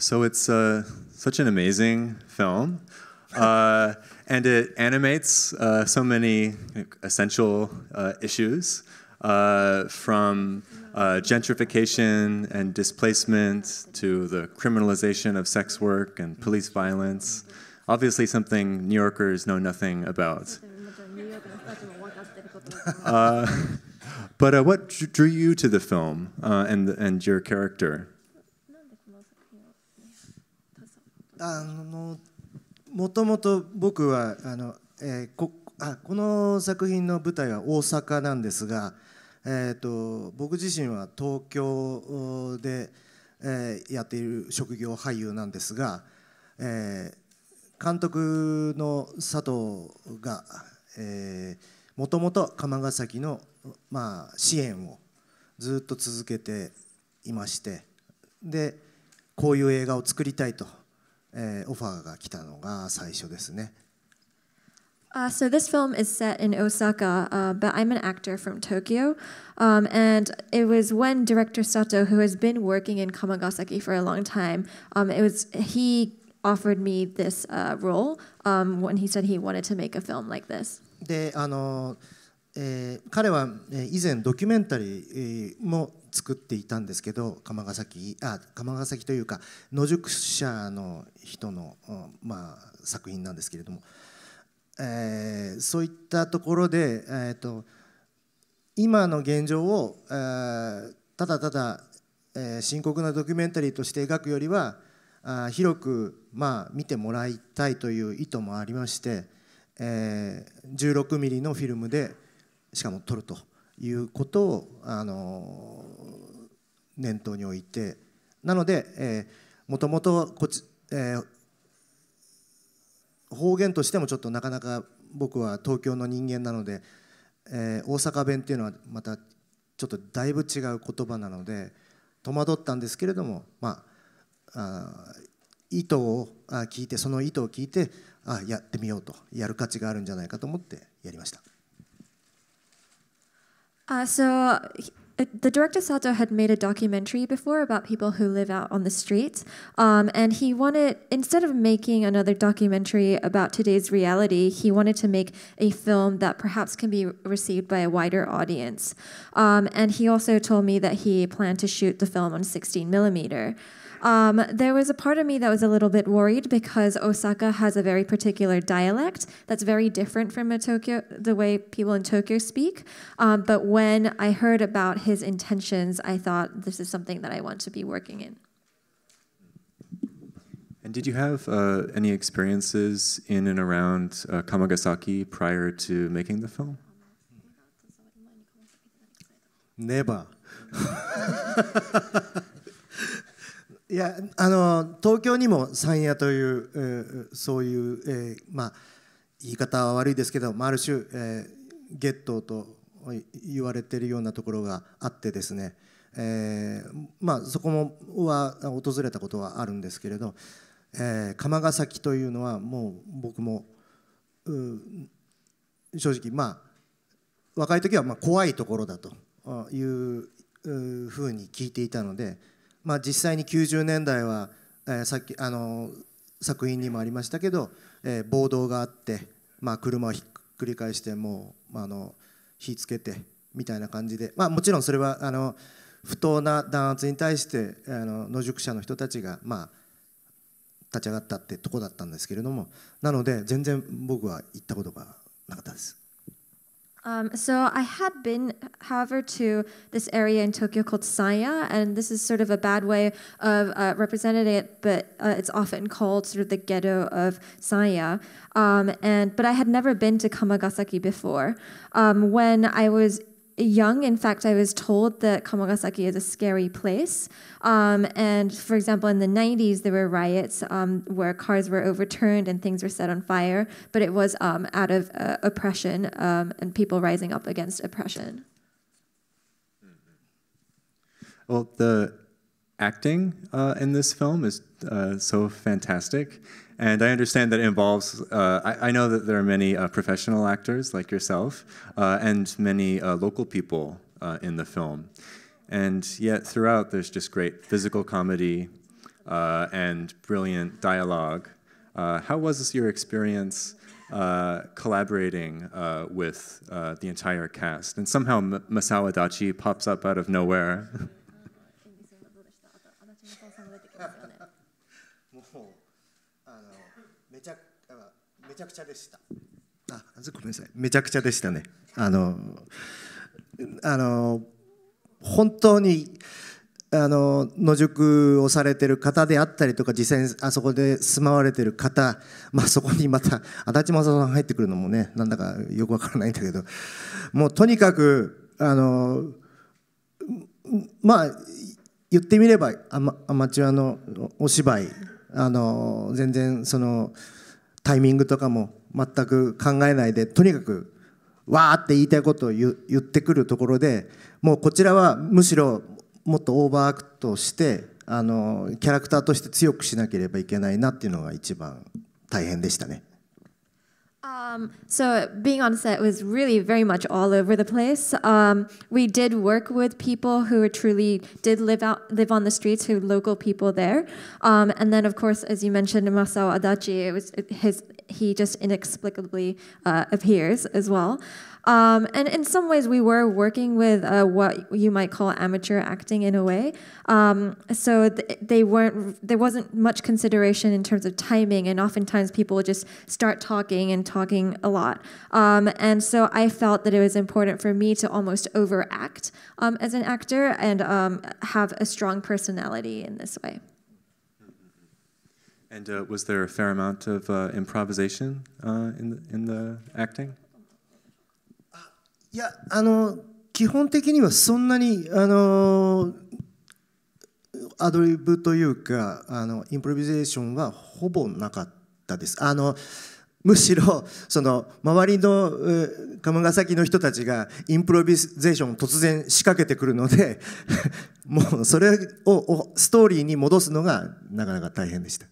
So it's uh, such an amazing film. Uh, and it animates uh, so many essential uh, issues uh, from uh, gentrification and displacement to the criminalization of sex work and police violence. Obviously, something New Yorkers know nothing about. but what drew you to the film and, and your character? あのもともと僕はあの、えー、こあこの作品の舞台は大阪なんですが、えーと、僕自身は東京で、えー、やっている職業俳優なんですが、えー、監督の佐藤が、えー、もともと釜ヶ崎の、まあ、支援をずっと続けていましてでこういう映画を作りたいと。so this film is set in Osaka, uh, but I'm an actor from Tokyo, um, and it was when director Sato, who has been working in Kamagasaki for a long time, um, it was he offered me this uh, role um, when he said he wanted to make a film like this. えー、彼は以前ドキュメンタリーも作っていたんですけど鎌ヶ崎あ鎌ヶ崎というか野宿者の人の、まあ、作品なんですけれども、えー、そういったところで、えーと、今の現状を、えー、ただただ、えー、深刻なドキュメンタリーとして描くよりはあ広く、まあ、見てもらいたいという意図もありまして、えー、16ミリのフィルムでしかも取るということをあの念頭に置いてなので、えー、もともとこち、えー、方言としてもちょっとなかなか僕は東京の人間なので、えー、大阪弁っていうのはまたちょっとだいぶ違う言葉なので戸惑ったんですけれどもまああ意図を聞いてその意図を聞いてあやってみようとやる価値があるんじゃないかと思ってやりました。Uh, so uh, the director Sato had made a documentary before about people who live out on the streets, um, and he wanted instead of making another documentary about today's reality, he wanted to make a film that perhaps can be received by a wider audience. Um, and he also told me that he planned to shoot the film on 16 millimeter. Um, there was a part of me that was a little bit worried because Osaka has a very particular dialect that's very different from Tokyo, the way people in Tokyo speak. Um, but when I heard about his intentions, I thought this is something that I want to be working in. And did you have uh, any experiences in and around uh, Kamagasaki prior to making the film? Never. いやあの東京にも山野という、えー、そういう、えー、まあ、言い方は悪いですけど、まあ、ある種、えー、ゲットと言われているようなところがあってですね、えー、まあ、そこもは訪れたことはあるんですけれど、えー、釜ヶ崎というのはもう僕も正直まあ若い時はま怖いところだというふうに聞いていたので。まあ、実際に90年代は、えー、さっきあの作品にもありましたけど、えー、暴動があって、まあ、車をひっくり返してもう、まあ、あの火つけてみたいな感じで、まあ、もちろんそれはあの不当な弾圧に対してあの野宿者の人たちが、まあ、立ち上がったってとこだったんですけれどもなので全然僕は行ったことがなかったです。Um, so I had been, however, to this area in Tokyo called Saya, and this is sort of a bad way of uh, representing it, but uh, it's often called sort of the ghetto of Saya. Um, and but I had never been to Kamagasaki before. Um, when I was young. In fact, I was told that Kamagasaki is a scary place. Um, and for example, in the 90s, there were riots um, where cars were overturned and things were set on fire, but it was um, out of uh, oppression um, and people rising up against oppression. Mm-hmm. Well, the acting uh, in this film is uh, so fantastic. And I understand that involves, uh, I, I, know that there are many uh, professional actors like yourself uh, and many uh, local people uh, in the film. And yet throughout there's just great physical comedy uh, and brilliant dialogue. how was your experience collaborating with the entire cast? And somehow M Masawa Dachi pops up out of nowhere. ちゃくちゃでした。あ、ごめんなさい。めちゃくちゃでしたね。あの、あの、本当に。あの野宿をされてる方であったりとか実際にあそこで住まわれてる方、まあ、そこにまた足立正さん入ってくるのもねなんだかよくわからないんだけどもうとにかくあのまあ言ってみればアマアマチュアのお芝居あの全然その。タイミングとかも全く考えないでとにかくわーって言いたいことを言ってくるところでもうこちらはむしろもっとオーバーアクトしてあのキャラクターとして強くしなければいけないなっていうのが一番大変でしたね。Um, so being on set was really very much all over the place. Um, we did work with people who truly did live out live on the streets, who local people there. Um, and then, of course, as you mentioned, Masao Adachi, it was his he just inexplicably uh, appears as well. Um, and in some ways, we were working with uh, what you might call amateur acting in a way. Um, so th they weren't there wasn't much consideration in terms of timing, and oftentimes people just start talking and talking a lot. Um, and so I felt that it was important for me to almost overact um, as an actor and um, have a strong personality in this way. And uh, was there a fair amount of uh, improvisation uh, in, the, in the acting? いやあの基本的にはそんなにあのアドリブというかあのインプロビゼーションはほぼなかったです。あのむしろその周りの釜ヶ崎の人たちがインプロビゼーションを突然仕掛けてくるので もうそれをストーリーに戻すのがなかなか大変でした。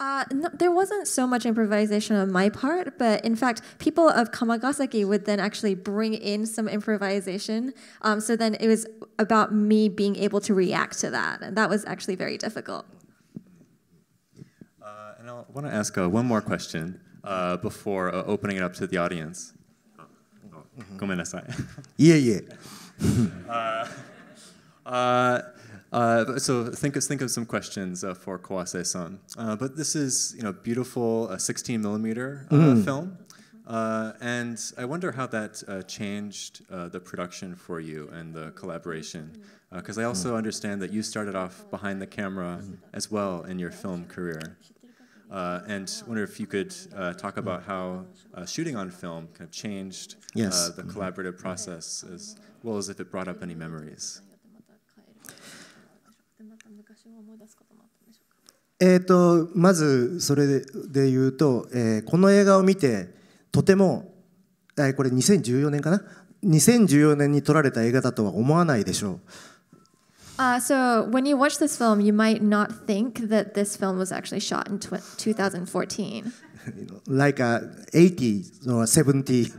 Uh, no, there wasn't so much improvisation on my part, but in fact, people of Kamagasaki would then actually bring in some improvisation. Um, so then it was about me being able to react to that, and that was actually very difficult. Uh, and I want to ask uh, one more question uh, before uh, opening it up to the audience. mm -hmm. yeah, yeah. Uh, uh, so think of, think of some questions uh, for Kawase-san. Uh, but this is you know beautiful uh, 16 millimeter mm. film, uh, and I wonder how that changed the production for you and the collaboration. Because I also mm. understand that you started off behind the camera mm. as well in your film career. and wonder if you could talk about mm. how shooting on film kind of changed yes. the mm-hmm. collaborative process as well as if it brought up any memories. 昔を思い出すこともあったんでしょうか。えっ、ー、とまずそれで言うと、えー、この映画を見てとてもえー、これ2014年かな2014年に撮られた映画だとは思わないでしょう。Uh, so when you watch this film, you might not think that this film was actually shot in 2014. like a 80s or 70s,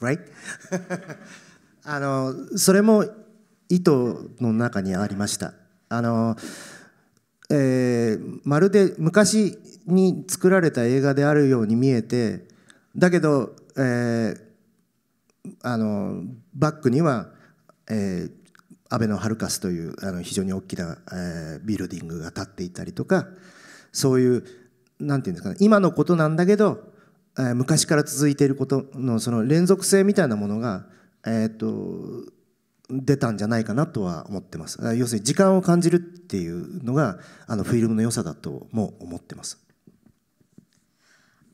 right? あのそれも意図の中にありました。あの、えー、まるで昔に作られた映画であるように見えてだけど、えー、あのバックには、えー、安倍のハルカスというあの非常に大きな、えー、ビルディングが建っていたりとかそういうなんていうんですかね今のことなんだけど、えー、昔から続いていることのその連続性みたいなものが、えーと、と出たんじゃないかなとは思ってます要するに時間を感じるっていうのがあのフィルムの良さだとも思ってます。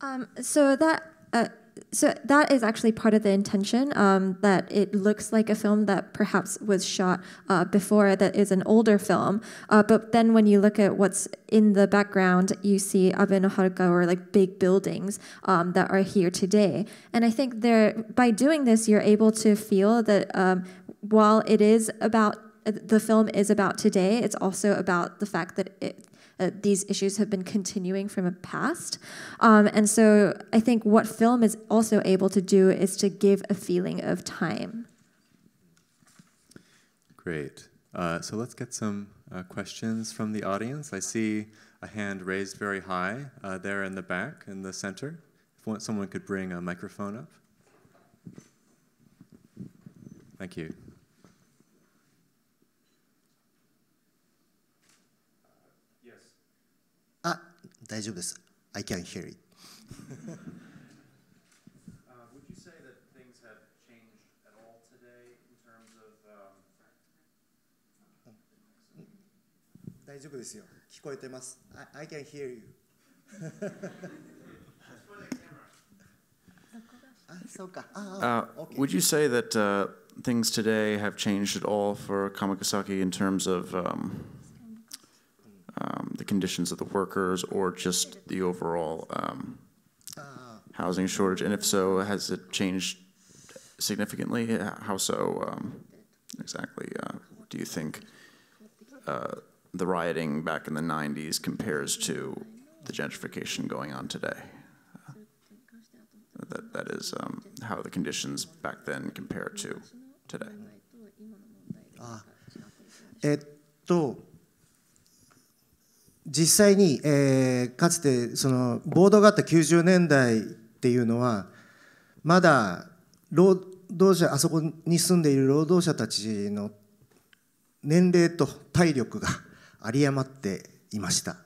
Um, so that, uh, so that is actually part of the intention um, that it looks like a film that perhaps was shot uh, before that is an older film uh, but then when you look at what's in the background you see Abenoharuka or like big buildings um, that are here today and i think there by doing this you're able to feel that um, while it is about the film is about today, it's also about the fact that it, uh, these issues have been continuing from a past. Um, and so I think what film is also able to do is to give a feeling of time. Great. Uh, so let's get some uh, questions from the audience. I see a hand raised very high uh, there in the back, in the center. If someone could bring a microphone up. Thank you. 大丈夫です。I can hear it. 大丈夫ですよ。聞こえてます。I, uh, um, mm. mm. mm. I can hear you. あ、そうか。あ、uh, ah, ah, ah, okay. Would you say that、uh, things today have changed at all for Kamakasaki in terms of、um, um, the conditions of the workers or just the overall um, housing shortage? And if so, has it changed significantly? How so um, exactly uh, do you think uh, the rioting back in the 90s compares to the gentrification going on today? Uh, that, that is um, how the conditions back then compare to today. Ah. えっと実際に、えー、かつてその暴動があった90年代っていうのはまだ労働者あそこに住んでいる労働者たちの年齢と体力が有り余っていました。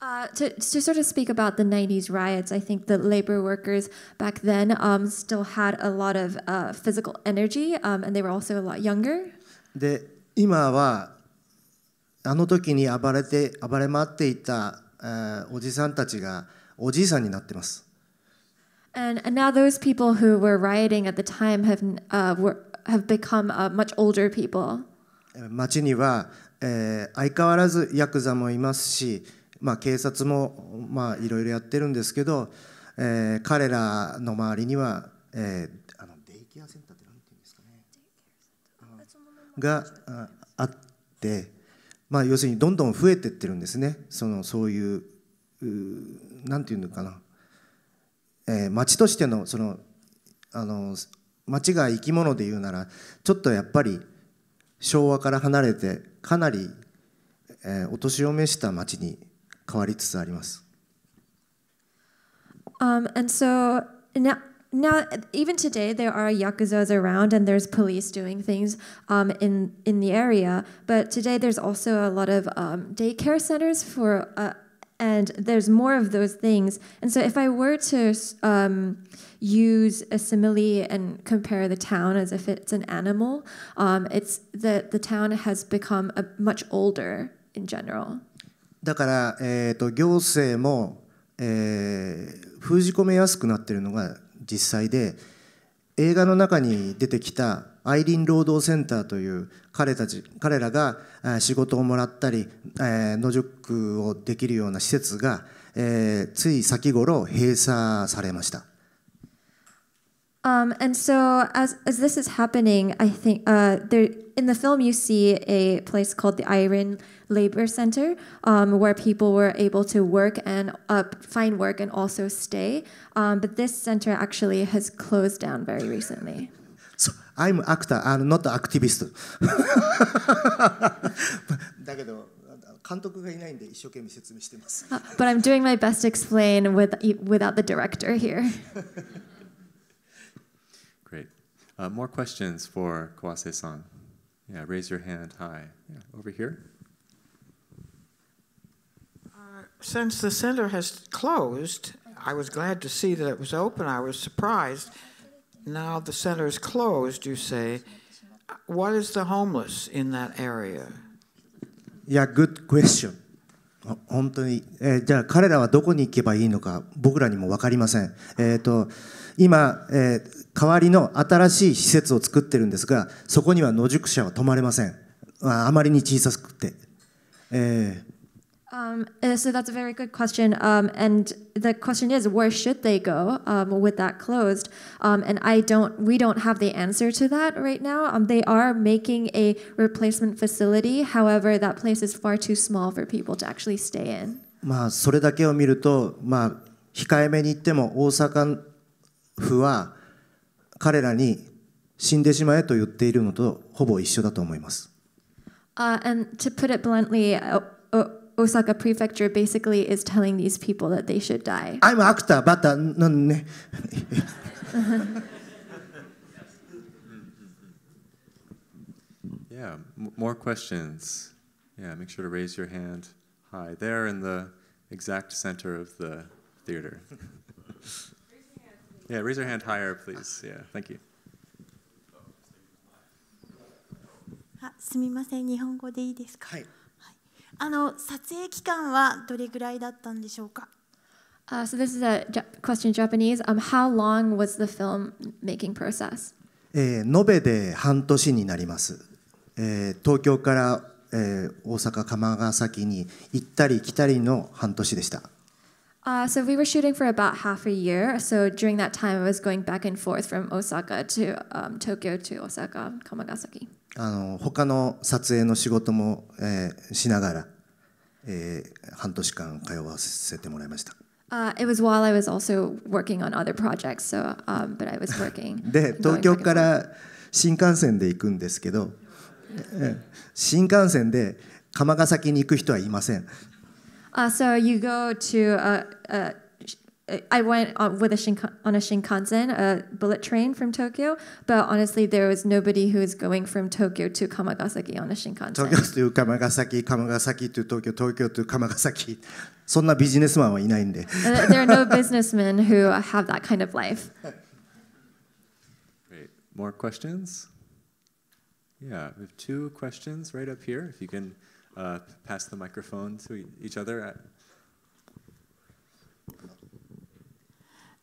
Uh, to, to sort of speak about the 90s riots, I think the labor workers back then um, still had a lot of uh, physical energy um, and they were also a lot younger. で今はあの時に暴れて暴れ回っていたおじさんたちがおじいさんになってます。And, n o w those people who were rioting at the time have,、uh, were, have become、much older people. 街には、えー、相変わらずヤクザもいますし、まあ、警察もいろいろやってるんですけど、えー、彼らの周りには、えー、あのデイケアセンターって何て言うんですかねがあって。まあ、要するにどんどん増えてってるんですねそのそういう何て言うのかな、えー、町としてのそのあの町が生き物で言うならちょっとやっぱり昭和から離れてかなり、えー、お年を召した町に変わりつつあります。Um, and so now now, even today, there are yakuzas around, and there's police doing things um, in in the area. But today, there's also a lot of um, daycare centers for, uh, and there's more of those things. And so, if I were to um, use a simile and compare the town as if it's an animal, um, it's that the town has become a, much older in general. だから、えー、と行政も、えー、封じ込めやすくなっているのが実際で映画の中に出てきたアイリン労働センターという彼たち彼らが仕事をもらったり野宿をできるような施設がつい先頃閉鎖されました。Um, and so as, as this is happening, I think uh, there in the film you see a place called the Iron Labor Center, um, where people were able to work and uh, find work and also stay. Um, but this center actually has closed down very recently. So I'm actor and not activist. But i I'm doing my best to explain with, without the director here. Uh, more questions for kwase san Yeah, raise your hand high. Yeah, over here. Uh, since the center has closed, I was glad to see that it was open. I was surprised. Now the center is closed, you say. What is the homeless in that area? Yeah, good question. Uh, 代わりの新しい施設を作ってるんですが、そこには野宿者は泊まれません。あまりに小さくて。えー Um, so that's a very good question. Um, and the question is, where should they go um, with that closed? and I don't, we don't have the answer to that right now. they are making a replacement facility. However, that place is far too small for people to actually stay in. まあそれだけを見ると、まあ控えめに言っても大阪府は彼らに死んでしまえと言っているのとほぼ一緒だと思います。Uh, and to put it bluntly, Osaka Prefecture basically is telling these people that they should die. I'm actor, but uh, no, no. yeah, more questions. Yeah, make sure to raise your hand high there in the exact center of the theater. Yeah, raise your hand higher, please. Yeah, thank you. あすみません、日本語でいいですか、はい、はい、あの撮影期間はどれぐらいだったんでしょうか Uh, so this is a question in Japanese. Um, how long was the film making process? えー、延べで半年になります。えー、東京から、えー、大阪、鎌ヶ崎に行ったり来たりの半年でした。Uh, so we were shooting for about half a year. So during that time, I was going back and forth from Osaka to um, Tokyo to Osaka, Kamagasaki. あの他の撮影の仕事も、えー、しながら、えー、半年間通わせてもらいました。u it was while I was also working on other projects, so u but I was working. で東京から新幹線で行くんですけど、新幹線で釜ヶ崎に行く人はいません。Uh, so you go to, uh, uh, I went on uh, with a Shinkan on a Shinkansen, a bullet train from Tokyo, but honestly, there was nobody who was going from Tokyo to Kamagasaki on a Shinkansen. Tokyo to Kamagasaki, Kamagasaki to Tokyo, Tokyo to Kamagasaki. Uh, there are no businessmen who have that kind of life. Great. More questions? Yeah, we have two questions right up here. If you can uh, pass the microphone to each other.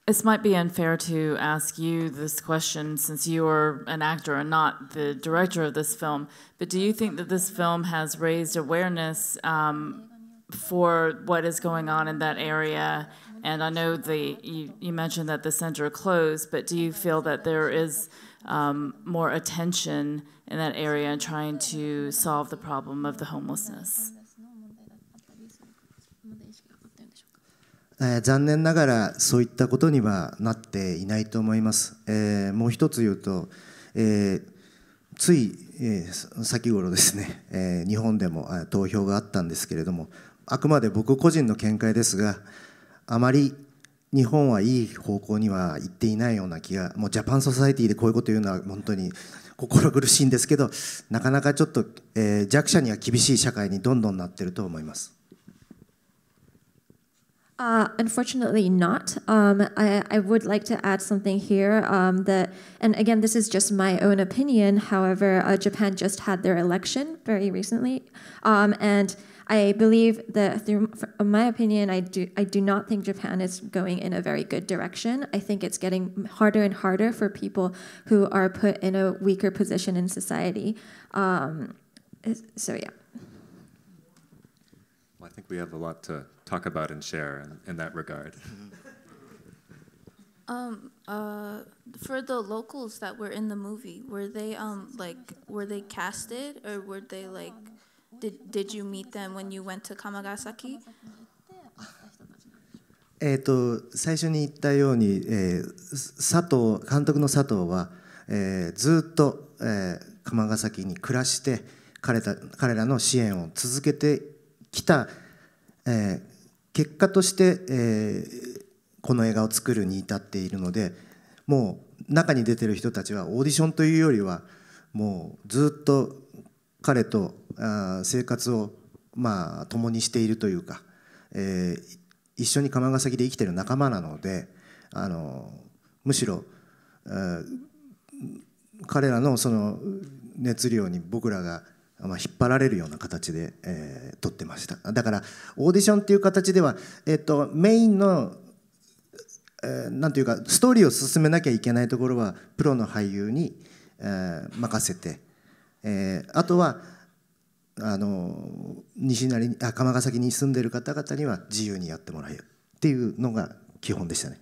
This might be unfair to ask you this question since you are an actor and not the director of this film, but do you think that this film has raised awareness um, for what is going on in that area? And I know the you, you mentioned that the center closed, but do you feel that there is um, more attention in that area and trying to solve the problem of the homelessness. え残念ながらそういったことにはなっていないと思います。えー、もう一つ言うと、えー、つい、えー、先頃ですね、えー、日本でも投票があったんですけれどもあくまで僕個人の見解ですがあまり日本はいい方向には行っていないような気がもうジャパンソサエティでこういうこと言うのは本当に心苦しいんですけどなかなかちょっと、えー、弱者には厳しい社会にどんどんなってると思います。Uh, unfortunately, not. Um, I, I, would like to add something here um, that, and again, this is just my own opinion. However, uh, Japan just had their election very recently, um, and I believe that, through my opinion, I do, I do not think Japan is going in a very good direction. I think it's getting harder and harder for people who are put in a weaker position in society. Um, so, yeah. Well, I think we have a lot to talk about and share in, in that regard. Um, uh, for the locals that were in the movie, were they um like were they casted or were they like Did, did you meet them when you went to Kamagasaki? えっと最初に言ったように、えー、佐藤監督の佐藤は、えー、ずっと、えー、釜ヶ崎に暮らして彼た彼らの支援を続けてきた、えー、結果として、えー、この映画を作るに至っているのでもう中に出てる人たちはオーディションというよりはもうずっと彼と生活をまあ共にしているというか、えー、一緒に釜ヶ崎で生きてる仲間なのであのむしろ、えー、彼らのその熱量に僕らが、まあ、引っ張られるような形で、えー、撮ってましただからオーディションっていう形では、えーと、メインの何、えー、というかストーリーを進めなきゃいけないところはプロの俳優に、えー、任せて。えー、あとはあの西成あ釜ヶ崎に住んでいる方々には自由にやってもらえるっていうのが基本でしたね。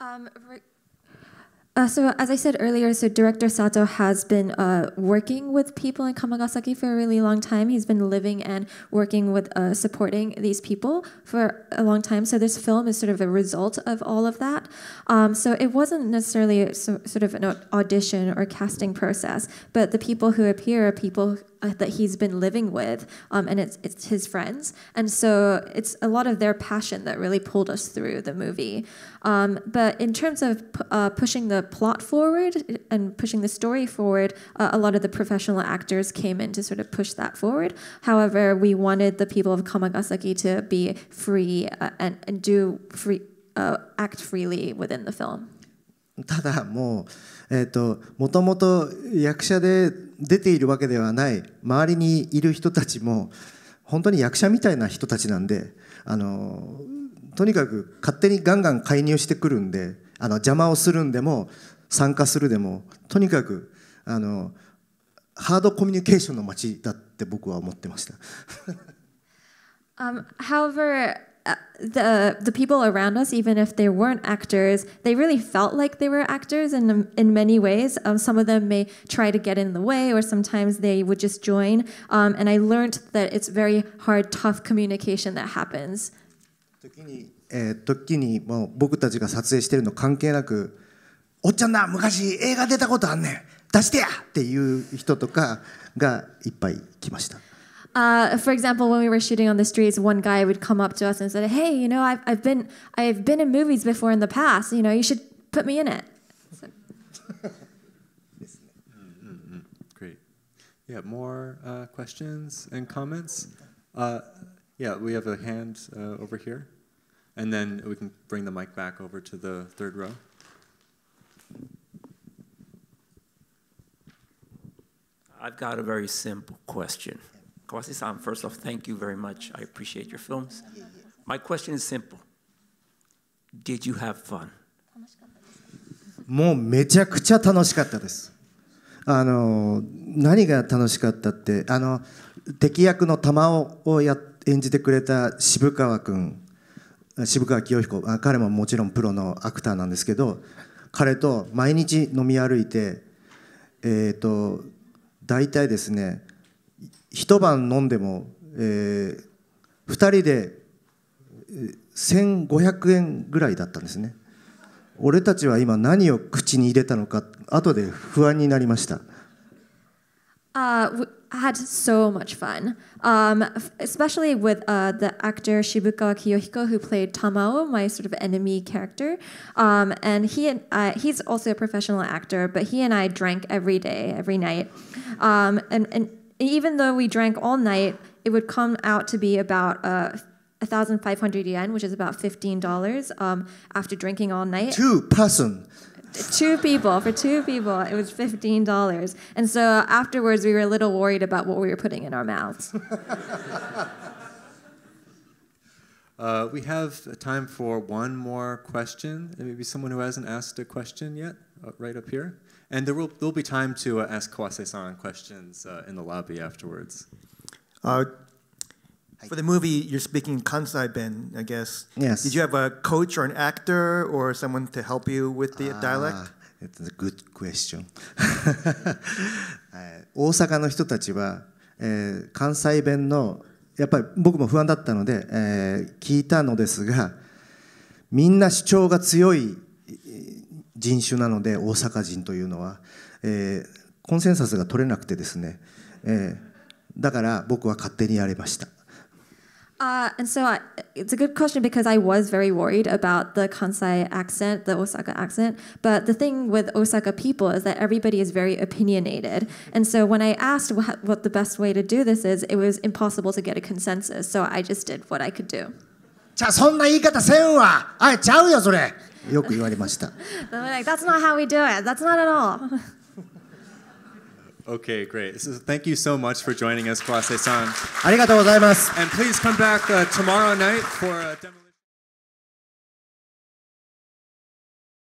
Um, Uh, so as I said earlier, so director Sato has been uh, working with people in Kamagasaki for a really long time. He's been living and working with uh, supporting these people for a long time. So this film is sort of a result of all of that. Um, so it wasn't necessarily so, sort of an audition or casting process, but the people who appear are people uh, that he's been living with, um, and it's it's his friends, and so it's a lot of their passion that really pulled us through the movie. Um, but in terms of uh, pushing the plot forward and pushing the story forward, uh, a lot of the professional actors came in to sort of push that forward. However, we wanted the people of Kamagasaki to be free uh, and, and do free, uh, act freely within the film. ただもう、えーともともと役者で出ているわけではない周りにいる人たちも本当に役者みたいな人たちなんであのとにかく勝手にガンガン介入してくるんであの邪魔をするんでも参加するでもとにかくあのハードコミュニケーションの街だって僕は思ってました。um, however, the the people around us, even if they weren't actors, they really felt like they were actors in in many ways. Um, some of them may try to get in the way, or sometimes they would just join. Um, and I learned that it's very hard, tough communication that happens. 時にえー、時にもう僕たちが撮影してるの関係なく「おっちゃんだ昔映画出たことあんねん出してや!」っていう人とかがいっぱい来ました。Uh, for example, when we were shooting on the streets, one guy would come up to us and said, "Hey, you know, I've, I've been I've been in movies before in the past. You know, you should put me in it." So. Great. Yeah, more uh, questions and comments. Uh, yeah, we have a hand over here. And then we can bring the mic back over to the third row. I've got a very simple question. Kawase-san, first off, thank you very much. I appreciate your films. My question is simple. Did you have fun? もうめちゃくちゃ楽しかったです。あの何が楽しかったってあの敵役の玉ををや演じてくれた渋川君渋川清彦あ彼ももちろんプロのアクターなんですけど彼と毎日飲み歩いてえっ、ー、と大体ですね一晩飲んでも、えー、2人で1500円ぐらいだったんですね俺たちは今何を口に入れたのか後で不安になりました Uh, I had so much fun, um, especially with uh, the actor Shibukawa Kiyohiko, who played Tamao, my sort of enemy character. Um, and he and I, uh, he's also a professional actor, but he and I drank every day, every night. Um, and, and even though we drank all night, it would come out to be about uh, 1,500 yen, which is about $15 um, after drinking all night. Two person two people for two people it was $15 and so afterwards we were a little worried about what we were putting in our mouths uh, we have time for one more question and maybe someone who hasn't asked a question yet uh, right up here and there will there'll be time to uh, ask Kwase san questions uh, in the lobby afterwards uh, For the movie, you're speaking Kansai Ben, I guess. Yes. Did you have a coach or an actor or someone to help you with the dialect? It's a good question. 大阪の人たちは、えー、関西弁のやっぱり僕も不安だったので、えー、聞いたのですがみんな主張が強い人種なので大阪人というのは、えー、コンセンサスが取れなくてですね、えー、だから僕は勝手にやれました。Uh, and so I, it's a good question because I was very worried about the Kansai accent, the Osaka accent. But the thing with Osaka people is that everybody is very opinionated. And so when I asked what, what the best way to do this is, it was impossible to get a consensus. So I just did what I could do. like That's not how we do it. That's not at all. Okay, great. So thank you so much for joining us, Kwase-san. And please come back uh, tomorrow night for a demo.